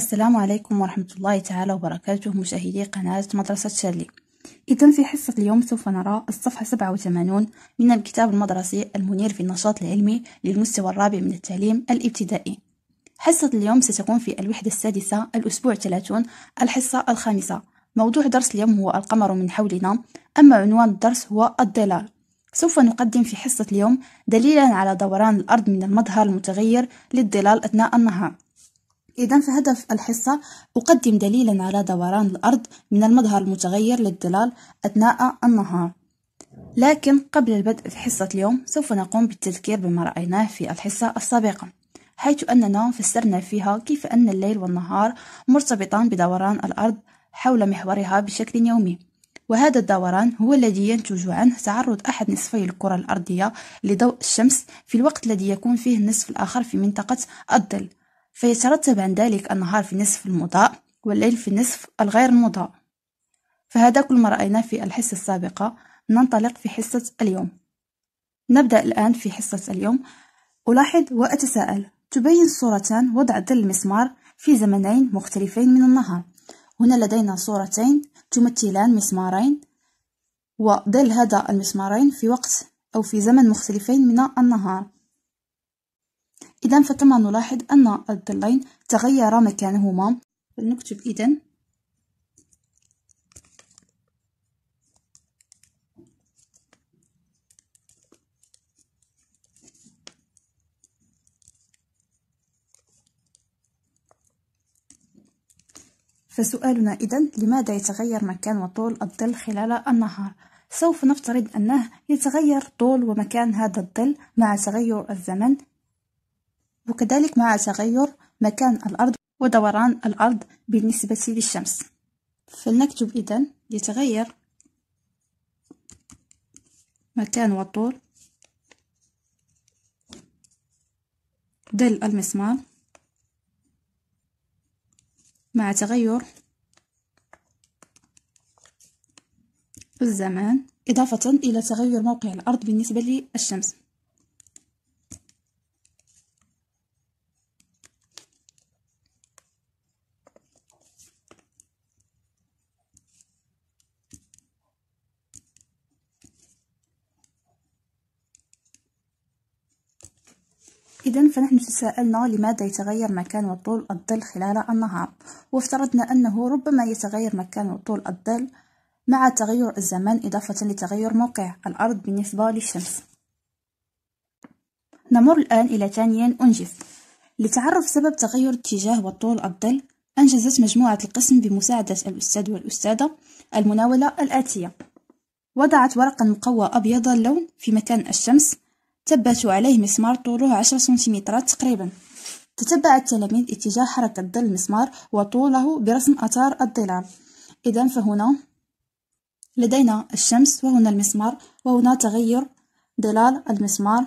السلام عليكم ورحمة الله تعالى وبركاته مشاهدي قناة مدرسة شارلي إذا في حصة اليوم سوف نرى الصفحة 87 من الكتاب المدرسي المنير في النشاط العلمي للمستوى الرابع من التعليم الابتدائي حصة اليوم ستكون في الوحدة السادسة الأسبوع 30 الحصة الخامسة موضوع درس اليوم هو القمر من حولنا أما عنوان الدرس هو الظلال سوف نقدم في حصة اليوم دليلا على دوران الأرض من المظهر المتغير للظلال أثناء النهار إذا فهدف الحصة أقدم دليلا على دوران الأرض من المظهر المتغير للظلال أثناء النهار لكن قبل البدء في حصة اليوم سوف نقوم بالتذكير بما رأيناه في الحصة السابقة حيث أننا فسرنا فيها كيف أن الليل والنهار مرتبطان بدوران الأرض حول محورها بشكل يومي وهذا الدوران هو الذي ينتج عنه تعرض أحد نصفي الكرة الأرضية لضوء الشمس في الوقت الذي يكون فيه النصف الآخر في منطقة الظل فيترتب عن ذلك النهار في نصف المضاء والليل في نصف الغير المضاء فهذا كل ما رأيناه في الحصة السابقة ننطلق في حصة اليوم نبدأ الآن في حصة اليوم ألاحظ وأتساءل تبين صورتان وضع ظل المسمار في زمنين مختلفين من النهار هنا لدينا صورتين تمثلان مسمارين وظل هذا المسمارين في وقت أو في زمن مختلفين من النهار إذا فكما نلاحظ أن الظلين تغير مكانهما فلنكتب إذا فسؤالنا إذا لماذا يتغير مكان وطول الظل خلال النهار؟ سوف نفترض أنه يتغير طول ومكان هذا الظل مع تغير الزمن وكذلك مع تغير مكان الأرض ودوران الأرض بالنسبة للشمس فلنكتب إذن يتغير مكان وطول دل المسمار مع تغير الزمان إضافة إلى تغير موقع الأرض بالنسبة للشمس إذا فنحن تساءلنا لماذا يتغير مكان وطول الظل خلال النهار وافترضنا أنه ربما يتغير مكان وطول الظل مع تغير الزمان إضافة لتغير موقع الأرض بالنسبة للشمس نمر الآن إلى ثانيا أنجز لتعرف سبب تغير اتجاه وطول الظل أنجزت مجموعة القسم بمساعدة الأستاذ والأستاذة المناولة الآتية وضعت ورقا مقوى أبيض اللون في مكان الشمس ثبت عليه مسمار طوله عشرة سنتيمترات تقريبا تتبع التلاميذ اتجاه حركة ظل المسمار وطوله برسم أثار الظلال إذا فهنا لدينا الشمس وهنا المسمار وهنا تغير ظلال المسمار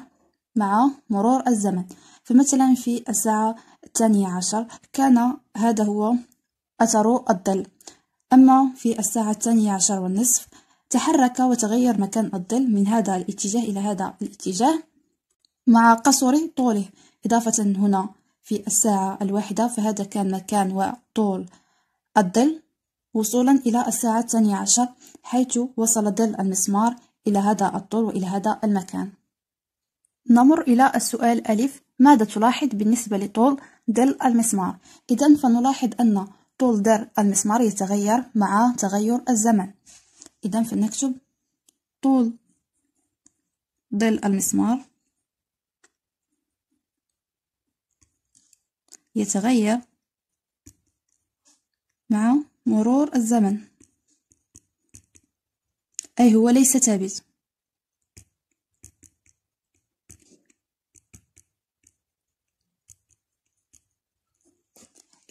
مع مرور الزمن فمثلا في الساعة الثانية عشر كان هذا هو أثر الظل أما في الساعة الثانية عشر والنصف تحرك وتغير مكان الظل من هذا الاتجاه إلى هذا الاتجاه مع قصر طوله إضافة هنا في الساعة الواحدة فهذا كان مكان وطول الظل وصولا إلى الساعة الثانية عشر حيث وصل ظل المسمار إلى هذا الطول وإلى هذا المكان نمر إلى السؤال ألف ماذا تلاحظ بالنسبة لطول ظل المسمار إذا فنلاحظ أن طول ظل المسمار يتغير مع تغير الزمن إذا فنكتب طول ظل المسمار يتغير مع مرور الزمن أي هو ليس ثابت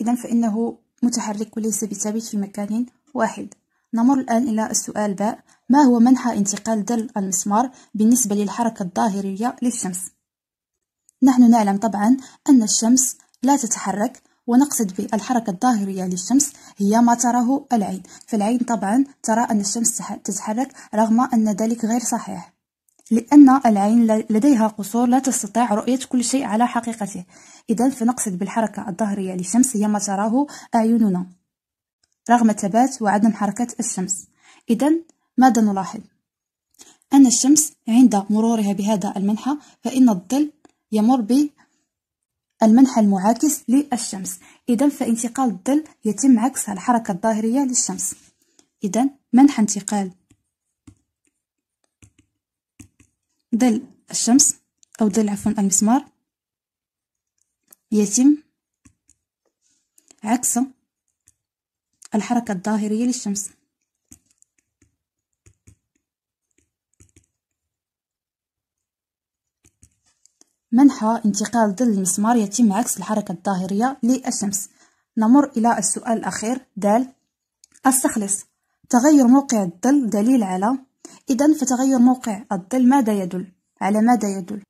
إذا فإنه متحرك وليس بثابت في مكان واحد نمر الآن إلى السؤال باء ما هو منحى انتقال دل المسمار بالنسبة للحركة الظاهرية للشمس؟ نحن نعلم طبعا أن الشمس لا تتحرك ونقصد بالحركة الظاهرية للشمس هي ما تراه العين فالعين طبعا ترى أن الشمس تتحرك رغم أن ذلك غير صحيح لأن العين لديها قصور لا تستطيع رؤية كل شيء على حقيقته إذا فنقصد بالحركة الظاهرية للشمس هي ما تراه أعيننا رغم ثبات وعدم حركة الشمس إذا ماذا نلاحظ؟ أن الشمس عند مرورها بهذا المنحى فإن الظل يمر المنحى المعاكس للشمس إذا فانتقال الظل يتم عكس الحركة الظاهرية للشمس إذا منحى انتقال ظل الشمس أو ظل عفوا المسمار يتم عكس الحركة الظاهرية للشمس منحى انتقال ظل المسمار يتم عكس الحركة الظاهرية للشمس نمر إلى السؤال الأخير د استخلص تغير موقع الظل دليل على إذا فتغير موقع الظل ماذا يدل على ماذا يدل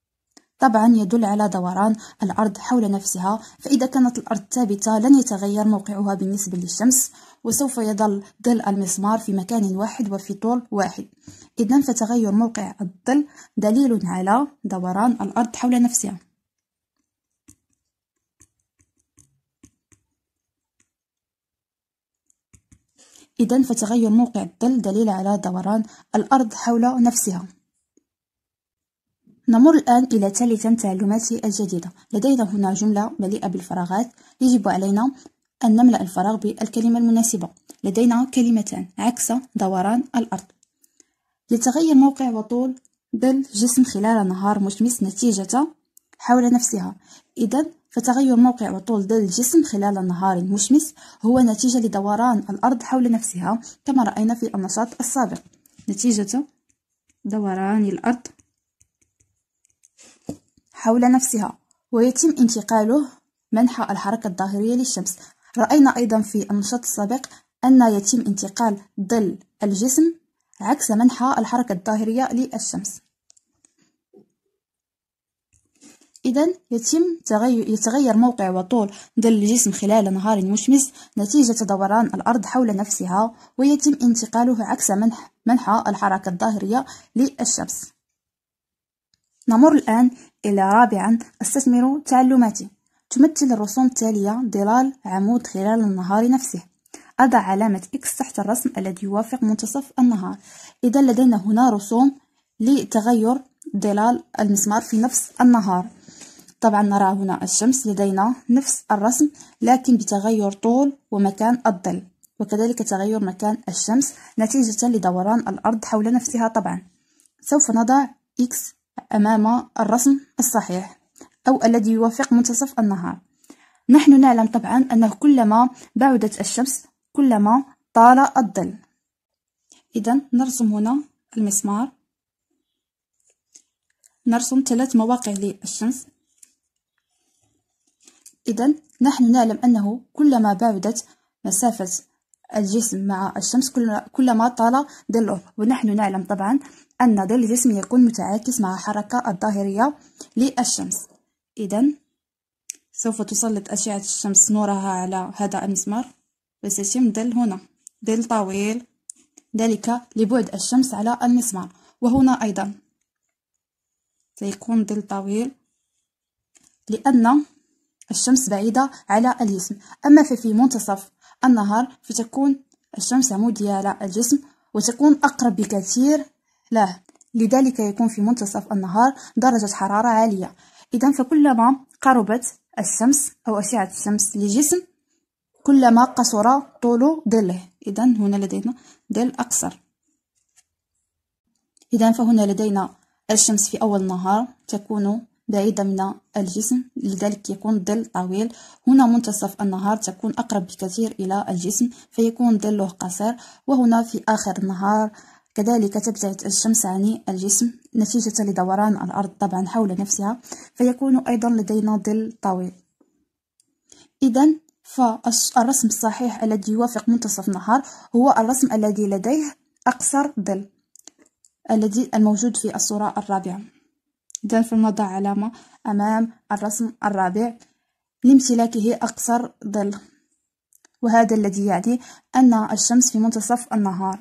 طبعا يدل على دوران الأرض حول نفسها فإذا كانت الأرض ثابتة لن يتغير موقعها بالنسبة للشمس وسوف يظل ظل المسمار في مكان واحد وفي طول واحد إذا فتغير موقع الظل دليل على دوران الأرض حول نفسها إذا فتغير موقع الظل دليل على دوران الأرض حول نفسها نمر الآن إلى ثالثا التعلمات الجديدة لدينا هنا جملة مليئة بالفراغات يجب علينا أن نملأ الفراغ بالكلمة المناسبة لدينا كلمتان عكس دوران الأرض يتغير موقع وطول بل جسم خلال نهار مشمس نتيجة حول نفسها إذا فتغير موقع وطول ظل الجسم خلال نهار مشمس هو نتيجة لدوران الأرض حول نفسها كما رأينا في النشاط السابق نتيجة دوران الأرض حول نفسها ويتم انتقاله منحى الحركة الظاهرية للشمس رأينا أيضا في النشاط السابق أن يتم انتقال ظل الجسم عكس منحى الحركة الظاهرية للشمس إذا يتم يتغير موقع وطول ظل الجسم خلال نهار مشمس نتيجة دوران الأرض حول نفسها ويتم انتقاله عكس منح منحى الحركة الظاهرية للشمس نمر الآن إلى رابعا استثمر تعلماتي تمثل الرسوم التالية ظلال عمود خلال النهار نفسه أضع علامة اكس تحت الرسم الذي يوافق منتصف النهار إذا لدينا هنا رسوم لتغير ظلال المسمار في نفس النهار طبعا نرى هنا الشمس لدينا نفس الرسم لكن بتغير طول ومكان الظل وكذلك تغير مكان الشمس نتيجة لدوران الأرض حول نفسها طبعا سوف نضع اكس أمام الرسم الصحيح أو الذي يوافق منتصف النهار نحن نعلم طبعا أنه كلما بعدت الشمس كلما طال الظل إذا نرسم هنا المسمار نرسم ثلاث مواقع للشمس إذا نحن نعلم أنه كلما بعدت مسافة الجسم مع الشمس كلما طال ظله ونحن نعلم طبعا أن ظل الجسم يكون متعاكس مع الحركة الظاهرية للشمس إذا سوف تسلط أشعة الشمس نورها على هذا المسمار وسيتم ظل هنا ظل طويل ذلك لبعد الشمس على المسمار وهنا أيضا سيكون ظل طويل لأن الشمس بعيدة على الجسم أما ففي منتصف النهار فتكون الشمس عمودية على الجسم وتكون أقرب بكثير له لذلك يكون في منتصف النهار درجة حرارة عالية إذا فكلما قربت الشمس أو أشعة الشمس لجسم كلما قصر طول ظله إذا هنا لدينا ظل أقصر إذا فهنا لدينا الشمس في أول النهار تكون بعيدة من الجسم لذلك يكون ظل طويل هنا منتصف النهار تكون أقرب بكثير إلى الجسم فيكون ظله قصير وهنا في آخر النهار كذلك تبتعد الشمس عن الجسم نتيجة لدوران الأرض طبعا حول نفسها فيكون أيضا لدينا ظل طويل إذا فالرسم الصحيح الذي يوافق منتصف النهار هو الرسم الذي لديه أقصر ظل الذي الموجود في الصورة الرابعة دال الموضع علامة أمام الرسم الرابع لامتلاكه أقصر ظل وهذا الذي يعني أن الشمس في منتصف النهار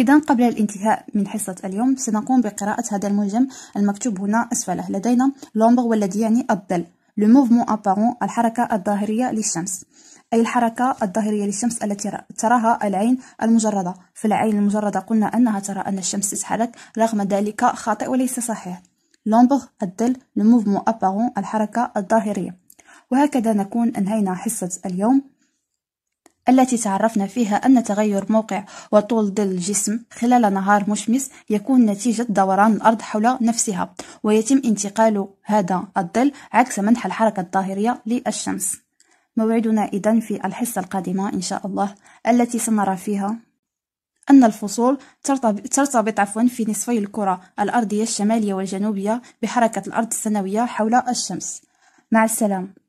إذا قبل الانتهاء من حصة اليوم سنقوم بقراءة هذا الملجم المكتوب هنا أسفله لدينا لومبر والذي يعني الظل لو موفمون ابارون الحركة الظاهرية للشمس أي الحركة الظاهرية للشمس التي تراها العين المجردة فالعين المجردة قلنا أنها ترى أن الشمس تتحرك رغم ذلك خاطئ وليس صحيح لومبغ الظل الموفمون أباغون الحركة الظاهرية وهكذا نكون أنهينا حصة اليوم التي تعرفنا فيها أن تغير موقع وطول ظل الجسم خلال نهار مشمس يكون نتيجة دوران الأرض حول نفسها ويتم انتقال هذا الظل عكس منح الحركة الظاهرية للشمس موعدنا إذن في الحصة القادمة إن شاء الله التي سنرى فيها أن الفصول ترتبط عفوا في نصفي الكرة الأرضية الشمالية والجنوبية بحركة الأرض السنوية حول الشمس مع السلامة